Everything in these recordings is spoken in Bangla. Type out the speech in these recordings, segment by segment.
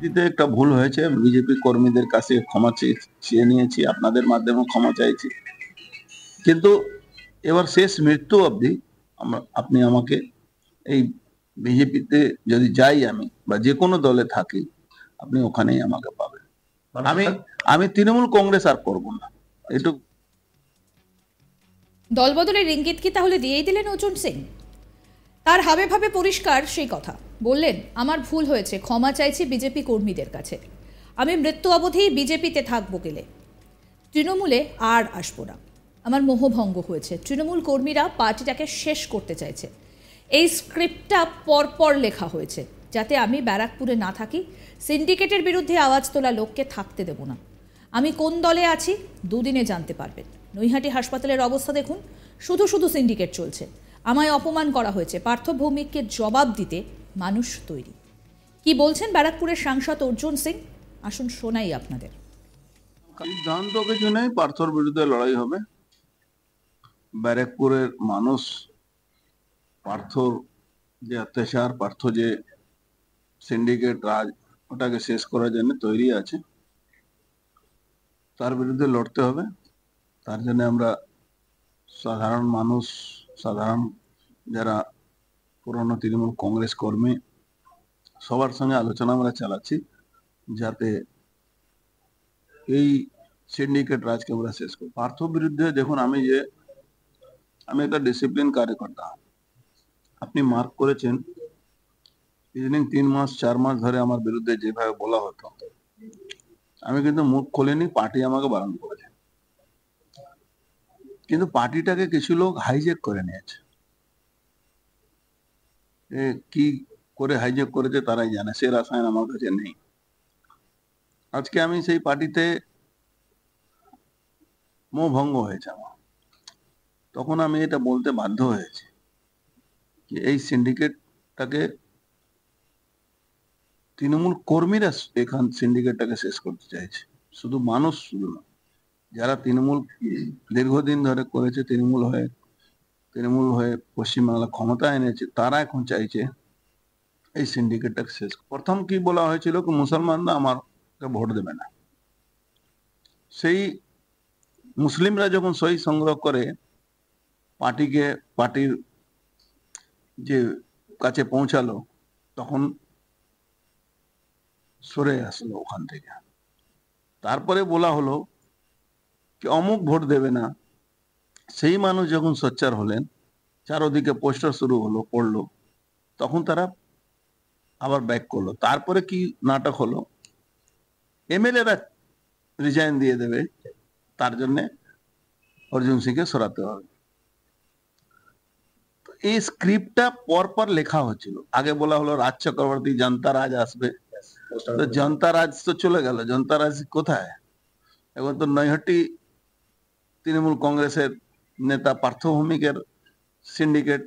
পরিস্থিতিতে একটা ভুল হয়েছে বিজেপি কর্মীদের কাছে ক্ষমা চেয়ে নিয়েছি আপনাদের মাধ্যমে ক্ষমা চাইছি কিন্তু এবার শেষ মৃত্যু অবধি আপনি আমাকে এই বিজেপিতে যদি যাই আমি বা যে কোনো দলে থাকি আপনি ওখানেই আমাকে পাবেন আমি আমি তৃণমূল কংগ্রেস আর করব না এটু দলবদলের ইঙ্গিত কি তাহলে দিয়েই দিলেন অর্জুন সিং তার হাবে ভাবে পরিষ্কার সেই কথা বললেন আমার ভুল হয়েছে ক্ষমা চাইছি বিজেপি কর্মীদের কাছে আমি মৃত্যু অবধি বিজেপিতে থাকবো গেলে তৃণমূলে আর আসবো না আমার মোহভঙ্গ হয়েছে তৃণমূল কর্মীরা পার্টিটাকে শেষ করতে চাইছে এই স্ক্রিপ্টটা পরপর লেখা হয়েছে যাতে আমি ব্যারাকপুরে না থাকি সিন্ডিকেটের বিরুদ্ধে আওয়াজ তোলা লোককে থাকতে দেব না আমি কোন দলে আছি দুদিনে জানতে পারবেন নৈহাটি হাসপাতালের অবস্থা দেখুন শুধু শুধু সিন্ডিকেট চলছে আমায় অপমান করা হয়েছে পার্থভৌমিককে জবাব দিতে মানুষ তৈরি কি বলছেন ব্যারাকপুরের সাংসদ অর্জুন সিং আসুন শোনাই আপনাদের সিদ্ধান্ত কিছু নেই পার্থর বিরুদ্ধে লড়াই হবে ব্যারাকপুরের মানুষ পার্থর যে অত্যাচার পার্থ যে সিন্ডিকেট রাজ ওটাকে শেষ করার জন্য তৈরি আছে তার বিরুদ্ধে লড়তে হবে তার জন্য আমরা সাধারণ মানুষ সাধারণ যারা পুরনো তৃণমূল কংগ্রেস কর্মী সবার সঙ্গে আলোচনা আমরা চালাচ্ছি যাতে এই সিন্ডিকেট রাজকে আমরা শেষ করি পার্থ বিরুদ্ধে দেখুন আমি যে আমি একটা ডিসিপ্লিন কার্যকর্তা আপনি মার্ক করেছেন ইদানিং তিন মাস চার মাস ধরে আমার বিরুদ্ধে যেভাবে বলা হতো আমি কিন্তু মুখ খোলেনি পার্টি আমাকে বারণ করেছে কিন্তু পার্টিটাকে কিছু লোক হাইজেক করে নিয়েছে কি করে হাইজেক করেছে তারাই জানে সে রাসায়ন আমার কাছে নেই আজকে আমি সেই পার্টিতে মোভঙ্গ হয়েছে আমার তখন আমি এটা বলতে বাধ্য হয়েছে যে এই সিন্ডিকেটটাকে তৃণমূল কর্মীরা এখান সিন্ডিকেটটাকে শেষ করতে চাইছে শুধু মানুষ শুধু না যারা তৃণমূল দীর্ঘদিন ধরে করেছে তৃণমূল হয়ে তৃণমূল হয়ে পশ্চিমবাংলা ক্ষমতা এনেছে তারা এখন চাইছে এই সিন্ডিকেটটাকে শেষ প্রথম কি বলা হয়েছিল কি মুসলমানরা আমারকে ভোট দেবে না সেই মুসলিমরা যখন সই সংগ্রহ করে পার্টিকে পার্টির যে কাছে পৌঁছালো তখন সরে আসলো ওখান থেকে তারপরে বলা হলো কি অমুক ভোট দেবে না সেই মানুষ যখন সোচ্চার হলেন চারদিকে পোস্টার শুরু হলো পড়লো তখন তারা আবার ব্যাক করলো তারপরে কি নাটক হলো এমএলএরা রিজাইন দিয়ে দেবে তার জন্য অর্জুন সিংকে সরাতে হবে এই স্ক্রিপ্টটা পরপর লেখা হচ্ছিল আগে বলা হলো রাজ চক্রবর্তী জনতা রাজ আসবে তো জনতা রাজ তো চলে গেল জনতা রাজ কোথায় এখন তো নৈহাটি তৃণমূল কংগ্রেসের নেতা পার্থ ভৌমিকের সিন্ডিকেট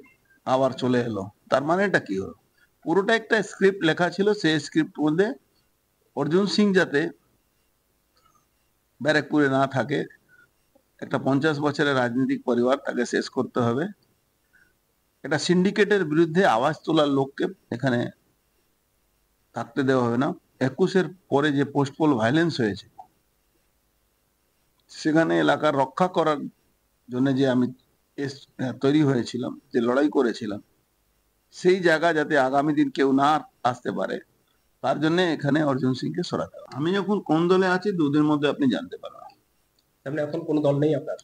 আবার চলে এলো তার মানে এটা কি হলো পুরোটা একটা স্ক্রিপ্ট লেখা ছিল সেই স্ক্রিপ্ট মধ্যে অর্জুন সিং যাতে ব্যারেকপুরে না থাকে একটা পঞ্চাশ বছরের রাজনৈতিক পরিবার তাকে শেষ করতে হবে এটা সিন্ডিকেটের বিরুদ্ধে আওয়াজ তোলার লোককে এখানে থাকতে দেওয়া হবে না একুশের পরে যে পোস্টপোল ভাইলেন্স হয়েছে সেখানে এলাকার রক্ষা করার জন্য যে আমি তৈরি হয়েছিলাম যে লড়াই করেছিলাম সেই জায়গা যাতে আগামী দিন কেউ না আসতে পারে তার জন্য এখানে অর্জুন সিং কে সরাতে হবে আমি যখন কোন দলে আছি দুদিনের মধ্যে আপনি জানতে পারবেন এখন কোনো দল নেই আপনার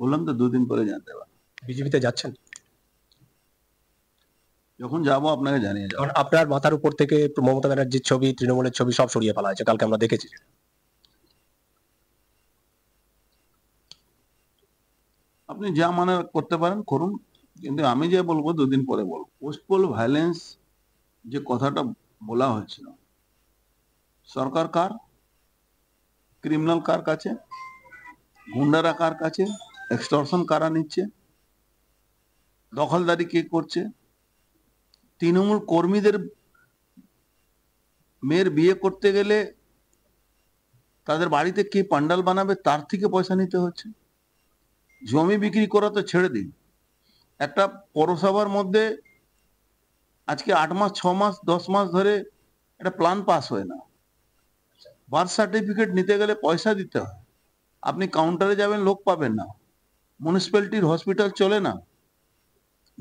বললাম তো দুদিন পরে জানতে পারবেন বিজেপিতে যাচ্ছেন যখন যাবো আপনাকে জানিয়ে যাবো আপনার মাথার উপর থেকে মমতা ব্যানার্জির ছবি তৃণমূলের ছবি সব সরিয়ে ফেলা হয়েছে কালকে আমরা দেখেছি আপনি যা মানে করতে পারেন করুন কিন্তু আমি যে বলবো দুদিন পরে বলবো পোস্টপোল ভায়োলেন্স যে কথাটা বলা হয়েছিল সরকার কার ক্রিমিনাল কার কাছে গুন্ডারা কার কাছে এক্সটর্শন কারা নিচ্ছে দখলদারি কে করছে তৃণমূল কর্মীদের মেয়ের বিয়ে করতে গেলে তাদের বাড়িতে কে পান্ডাল বানাবে তার থেকে পয়সা নিতে হচ্ছে জমি বিক্রি করা তো ছেড়ে দিন একটা পৌরসভার মধ্যে আজকে আট মাস ছ মাস দশ মাস ধরে একটা প্ল্যান পাস হয় না বার্থ সার্টিফিকেট নিতে গেলে পয়সা দিতে হয় আপনি কাউন্টারে যাবেন লোক পাবেন না মিউনিসিপ্যালিটির হসপিটাল চলে না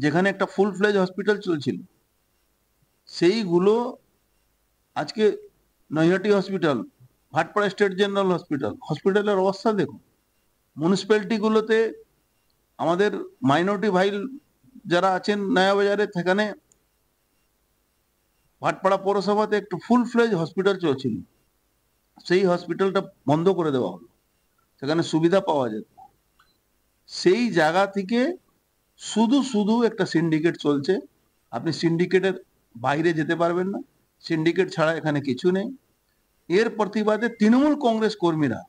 যেখানে একটা ফুল ফ্লেজ হসপিটাল চলছিল সেইগুলো আজকে Naihati hospital Bhatpara state general hospital হসপিটালের অবস্থা দেখুন মিউনিসিপ্যালিটিগুলোতে আমাদের মাইনরিটি ভাই যারা আছেন নয়াবাজারে সেখানে ভাটপাড়া পৌরসভাতে একটু ফুল ফ্লেজ হসপিটাল চলছিল সেই হসপিটালটা বন্ধ করে দেওয়া হলো সেখানে সুবিধা পাওয়া যেত সেই জায়গা থেকে শুধু শুধু একটা সিন্ডিকেট চলছে আপনি সিন্ডিকেটের বাইরে যেতে পারবেন না সিন্ডিকেট ছাড়া এখানে কিছু নেই এর প্রতিবাদে তৃণমূল কংগ্রেস কর্মীরা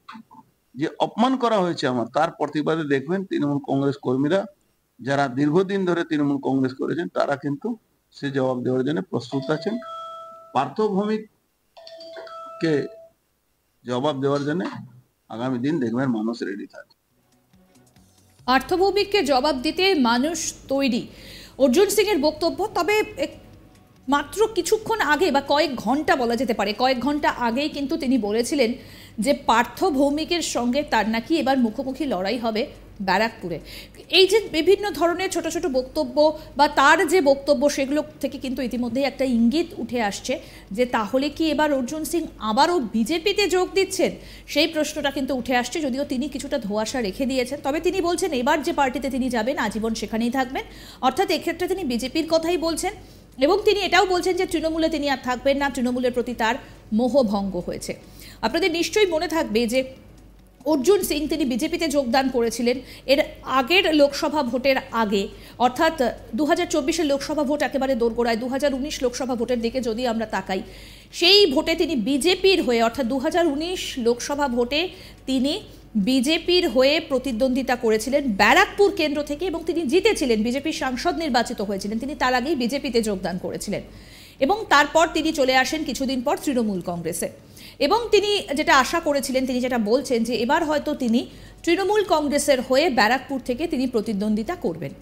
যে অপমান করা হয়েছে আমার তার প্রতিবাদে দেখবেন তৃণমূল কংগ্রেস কর্মীরা যারা দীর্ঘদিন ধরে তৃণমূল কংগ্রেস করেছেন তারা কিন্তু সে জবাব দেওয়ার জন্য প্রস্তুত আছেন পার্থভৌমিককে জবাব দেওয়ার জন্য আগামী দিন দেখবেন মানুষ রেডি থাকে পার্থভূমিককে জবাব দিতে মানুষ তৈরি অর্জুন সিং এর বক্তব্য তবে মাত্র কিছুক্ষণ আগে বা কয়েক ঘন্টা বলা যেতে পারে কয়েক ঘন্টা আগেই কিন্তু তিনি বলেছিলেন যে পার্থ ভৌমিকের সঙ্গে তার নাকি এবার মুখোমুখি লড়াই হবে ব্যারাকপুরে এই যে বিভিন্ন ধরনের ছোট ছোট বক্তব্য বা তার যে বক্তব্য সেগুলো থেকে কিন্তু ইতিমধ্যেই একটা ইঙ্গিত উঠে আসছে যে তাহলে কি এবার অর্জুন সিং আবারও বিজেপিতে যোগ দিচ্ছেন সেই প্রশ্নটা কিন্তু উঠে আসছে যদিও তিনি কিছুটা ধোয়াশা রেখে দিয়েছেন তবে তিনি বলছেন এবার যে পার্টিতে তিনি যাবেন আজীবন সেখানেই থাকবেন অর্থাৎ এক্ষেত্রে তিনি বিজেপির কথাই বলছেন এবং তিনি এটাও বলছেন যে তৃণমূলে তিনি আর থাকবেন না তৃণমূলের প্রতি তার মোহভঙ্গ হয়েছে আপনাদের নিশ্চয়ই মনে থাকবে যে অর্জুন সিং তিনি বিজেপিতে যোগদান করেছিলেন এর আগের লোকসভা ভোটের আগে অর্থাৎ দু হাজার লোকসভা ভোট একেবারে দোরগোড়ায় দু লোকসভা ভোটের দিকে যদি আমরা তাকাই সেই ভোটে তিনি বিজেপির হয়ে অর্থাৎ দু লোকসভা ভোটে তিনি বিজেপির হয়ে প্রতিদ্বন্দ্বিতা করেছিলেন ব্যারাকপুর কেন্দ্র থেকে এবং তিনি জিতেছিলেন বিজেপির সাংসদ নির্বাচিত হয়েছিলেন তিনি তার আগেই বিজেপিতে যোগদান করেছিলেন এবং তারপর তিনি চলে আসেন কিছুদিন পর তৃণমূল কংগ্রেসে এবং তিনি যেটা আশা করেছিলেন তিনি যেটা বলছেন যে এবার হয়তো তিনি তৃণমূল কংগ্রেসের হয়ে ব্যারাকপুর থেকে তিনি প্রতিদ্বন্দ্বিতা করবেন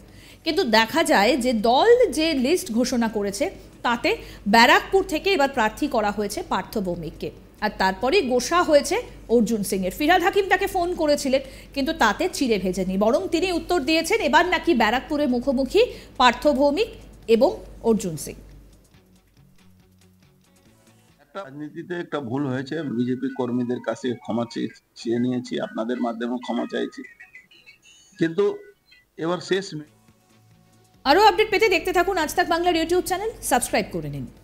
কিন্তু দেখা যায় যে দল যে লিস্ট ঘোষণা করেছে তাতে ব্যারাকপুর থেকে এবার প্রার্থী করা হয়েছে পার্থ ভৌমিককে আর তারপরে গোসা হয়েছে অর্জুন সিংয়ের ফিরাদ হাকিম তাকে ফোন করেছিলেন কিন্তু তাতে চিড়ে ভেজেনি বরং তিনি উত্তর দিয়েছেন এবার নাকি ব্যারাকপুরে মুখোমুখি পার্থ ভৌমিক এবং অর্জুন সিং একটা রাজনীতিতে একটা ভুল হয়েছে বিজেপি কর্মীদের কাছে ক্ষমা চেয়ে নিয়েছি আপনাদের মাধ্যমে ক্ষমা চাইছি কিন্তু এবার শেষ আরও আপডেট পেতে দেখতে থাকুন আজ তাক বাংলার ইউটিউব চ্যানেল সাবস্ক্রাইব করে নিন